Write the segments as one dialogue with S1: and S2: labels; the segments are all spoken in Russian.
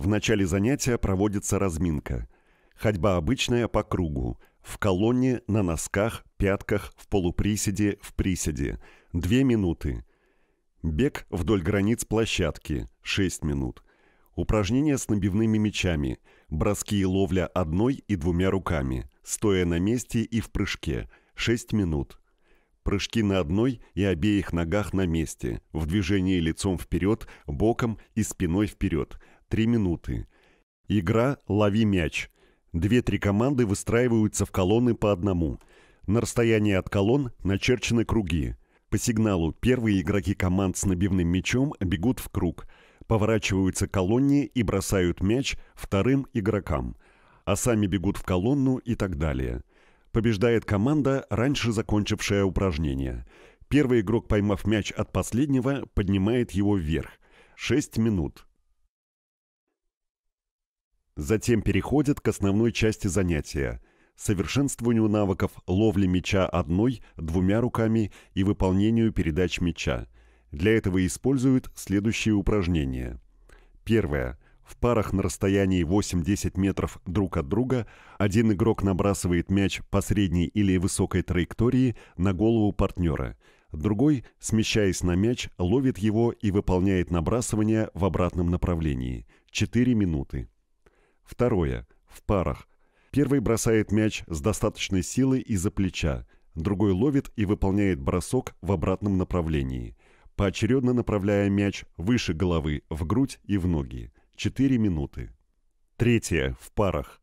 S1: В начале занятия проводится разминка. Ходьба обычная по кругу. В колонне, на носках, пятках, в полуприседе, в приседе. Две минуты. Бег вдоль границ площадки. 6 минут. Упражнения с набивными мячами. Броски и ловля одной и двумя руками. Стоя на месте и в прыжке. 6 минут. Прыжки на одной и обеих ногах на месте. В движении лицом вперед, боком и спиной вперед – Три минуты. Игра «Лови мяч». Две-три команды выстраиваются в колонны по одному. На расстоянии от колонн начерчены круги. По сигналу первые игроки команд с набивным мячом бегут в круг, поворачиваются колонне и бросают мяч вторым игрокам, а сами бегут в колонну и так далее. Побеждает команда, раньше закончившая упражнение. Первый игрок, поймав мяч от последнего, поднимает его вверх. 6 минут. Затем переходят к основной части занятия – совершенствованию навыков ловли мяча одной, двумя руками и выполнению передач мяча. Для этого используют следующие упражнения. Первое. В парах на расстоянии 8-10 метров друг от друга один игрок набрасывает мяч по средней или высокой траектории на голову партнера. Другой, смещаясь на мяч, ловит его и выполняет набрасывание в обратном направлении. 4 минуты. Второе. В парах. Первый бросает мяч с достаточной силой из-за плеча, другой ловит и выполняет бросок в обратном направлении, поочередно направляя мяч выше головы, в грудь и в ноги. 4 минуты. Третье. В парах.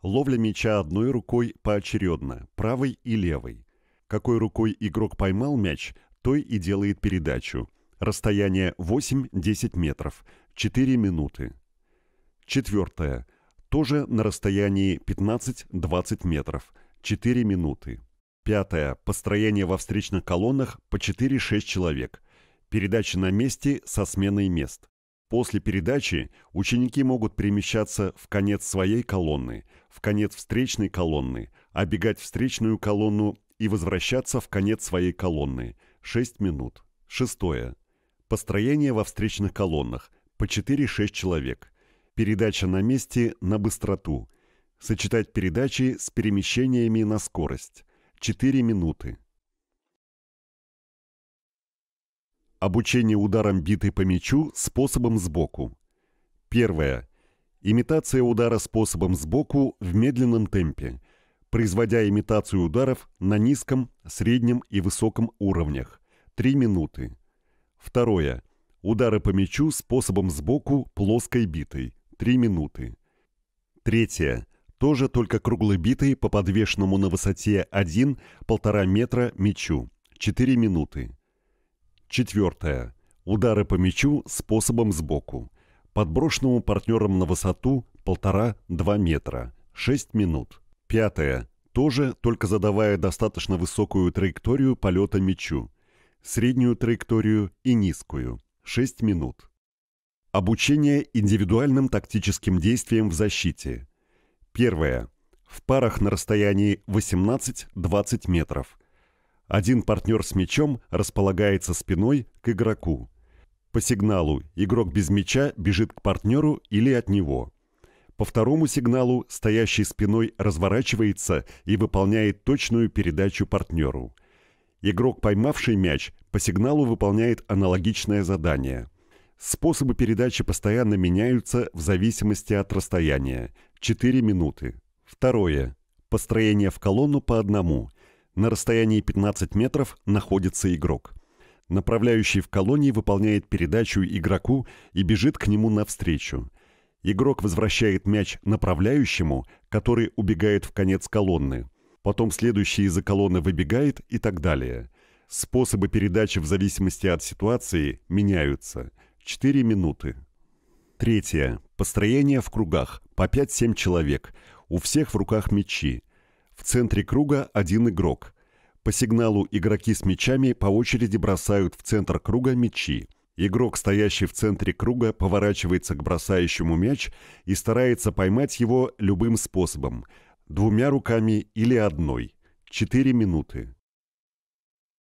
S1: Ловля мяча одной рукой поочередно, правой и левой. Какой рукой игрок поймал мяч, той и делает передачу. Расстояние 8-10 метров. 4 минуты. Четвертое тоже на расстоянии 15-20 метров, 4 минуты. Пятое. Построение во встречных колоннах по 4-6 человек. Передача на месте со сменой мест. После передачи ученики могут перемещаться в конец своей колонны, в конец встречной колонны, обегать встречную колонну и возвращаться в конец своей колонны. 6 минут. Шестое. Построение во встречных колоннах по 4-6 человек. Передача на месте на быстроту. Сочетать передачи с перемещениями на скорость. 4 минуты. Обучение ударом биты по мячу способом сбоку. Первое. Имитация удара способом сбоку в медленном темпе, производя имитацию ударов на низком, среднем и высоком уровнях. 3 минуты. Второе. Удары по мячу способом сбоку плоской битой три минуты. Третье. Тоже только круглый битый по подвешенному на высоте 1-1,5 метра мячу. 4 минуты. Четвертое. Удары по мячу способом сбоку. Подброшенному партнером на высоту 1,5-2 метра. 6 минут. Пятое. Тоже, только задавая достаточно высокую траекторию полета мячу. Среднюю траекторию и низкую. 6 минут. Обучение индивидуальным тактическим действиям в защите. Первое. В парах на расстоянии 18-20 метров. Один партнер с мячом располагается спиной к игроку. По сигналу игрок без мяча бежит к партнеру или от него. По второму сигналу стоящий спиной разворачивается и выполняет точную передачу партнеру. Игрок, поймавший мяч, по сигналу выполняет аналогичное задание – Способы передачи постоянно меняются в зависимости от расстояния. 4 минуты. Второе. Построение в колонну по одному. На расстоянии 15 метров находится игрок. Направляющий в колонии выполняет передачу игроку и бежит к нему навстречу. Игрок возвращает мяч направляющему, который убегает в конец колонны. Потом следующий из-за колонны выбегает и так далее. Способы передачи в зависимости от ситуации меняются – 4 минуты. Третье. Построение в кругах. По 5-7 человек. У всех в руках мячи. В центре круга один игрок. По сигналу игроки с мячами по очереди бросают в центр круга мячи. Игрок, стоящий в центре круга, поворачивается к бросающему мяч и старается поймать его любым способом – двумя руками или одной. 4 минуты.